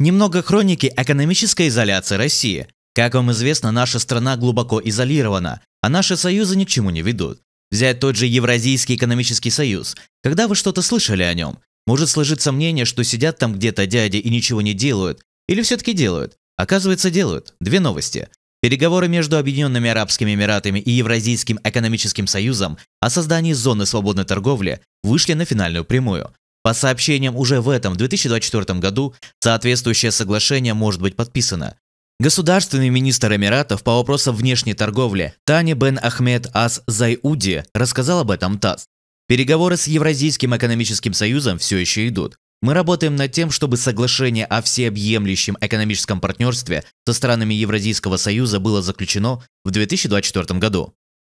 Немного хроники экономической изоляции России. Как вам известно, наша страна глубоко изолирована, а наши союзы ни к чему не ведут. Взять тот же Евразийский экономический союз. Когда вы что-то слышали о нем? Может сложиться мнение, что сидят там где-то дяди и ничего не делают. Или все-таки делают? Оказывается, делают. Две новости. Переговоры между Объединенными Арабскими Эмиратами и Евразийским экономическим союзом о создании зоны свободной торговли вышли на финальную прямую. По сообщениям уже в этом 2024 году соответствующее соглашение может быть подписано. Государственный министр Эмиратов по вопросам внешней торговли Тани Бен Ахмед Ас Зайуди рассказал об этом ТАСС. Переговоры с Евразийским экономическим союзом все еще идут. Мы работаем над тем, чтобы соглашение о всеобъемлющем экономическом партнерстве со странами Евразийского союза было заключено в 2024 году.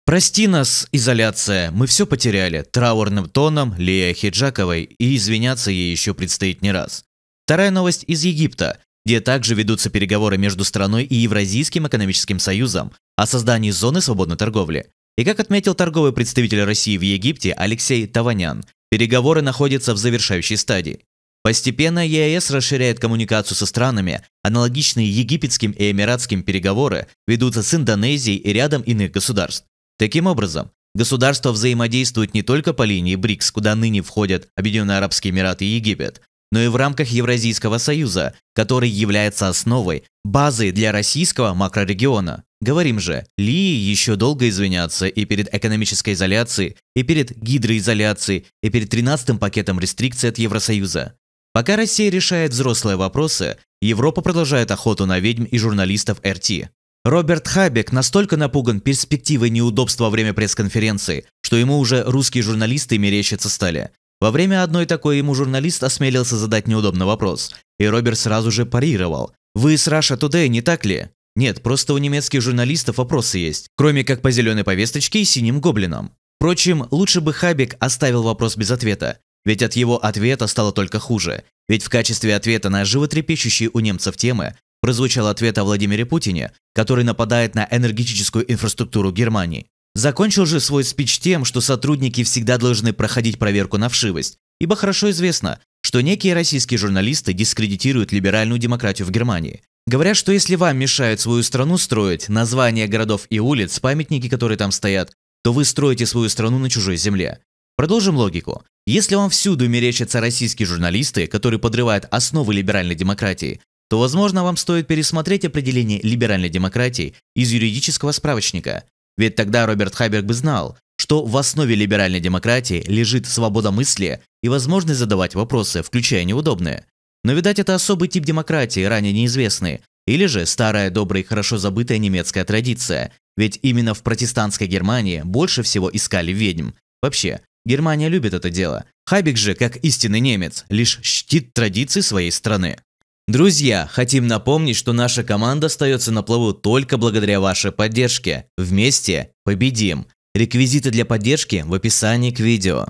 «Прости нас, изоляция, мы все потеряли», – траурным тоном Лея Хиджаковой, и извиняться ей еще предстоит не раз. Вторая новость из Египта, где также ведутся переговоры между страной и Евразийским экономическим союзом о создании зоны свободной торговли. И как отметил торговый представитель России в Египте Алексей Таванян, переговоры находятся в завершающей стадии. Постепенно ЕАЭС расширяет коммуникацию со странами, аналогичные египетским и эмиратским переговоры ведутся с Индонезией и рядом иных государств. Таким образом, государства взаимодействуют не только по линии БРИКС, куда ныне входят Объединенные Арабские Эмираты и Египет, но и в рамках Евразийского союза, который является основой, базой для российского макрорегиона. Говорим же, Лии еще долго извинятся и перед экономической изоляцией, и перед гидроизоляцией, и перед 13-м пакетом рестрикций от Евросоюза. Пока Россия решает взрослые вопросы, Европа продолжает охоту на ведьм и журналистов РТ. Роберт Хабек настолько напуган перспективой неудобства во время пресс-конференции, что ему уже русские журналисты мерещиться стали. Во время одной такой ему журналист осмелился задать неудобный вопрос, и Роберт сразу же парировал. «Вы с Russia Today, не так ли?» Нет, просто у немецких журналистов вопросы есть, кроме как по зеленой повесточке и синим гоблинам. Впрочем, лучше бы Хабик оставил вопрос без ответа, ведь от его ответа стало только хуже. Ведь в качестве ответа на животрепещущие у немцев темы Прозвучал ответ о Владимире Путине, который нападает на энергетическую инфраструктуру Германии. Закончил же свой спич тем, что сотрудники всегда должны проходить проверку на вшивость, ибо хорошо известно, что некие российские журналисты дискредитируют либеральную демократию в Германии. говоря, что если вам мешают свою страну строить, названия городов и улиц, памятники, которые там стоят, то вы строите свою страну на чужой земле. Продолжим логику. Если вам всюду мерещатся российские журналисты, которые подрывают основы либеральной демократии, то, возможно, вам стоит пересмотреть определение либеральной демократии из юридического справочника. Ведь тогда Роберт Хайберг бы знал, что в основе либеральной демократии лежит свобода мысли и возможность задавать вопросы, включая неудобные. Но, видать, это особый тип демократии, ранее неизвестный, или же старая, добрая и хорошо забытая немецкая традиция, ведь именно в протестантской Германии больше всего искали ведьм. Вообще, Германия любит это дело. Хайбек же, как истинный немец, лишь чтит традиции своей страны. Друзья, хотим напомнить, что наша команда остается на плаву только благодаря вашей поддержке. Вместе победим! Реквизиты для поддержки в описании к видео.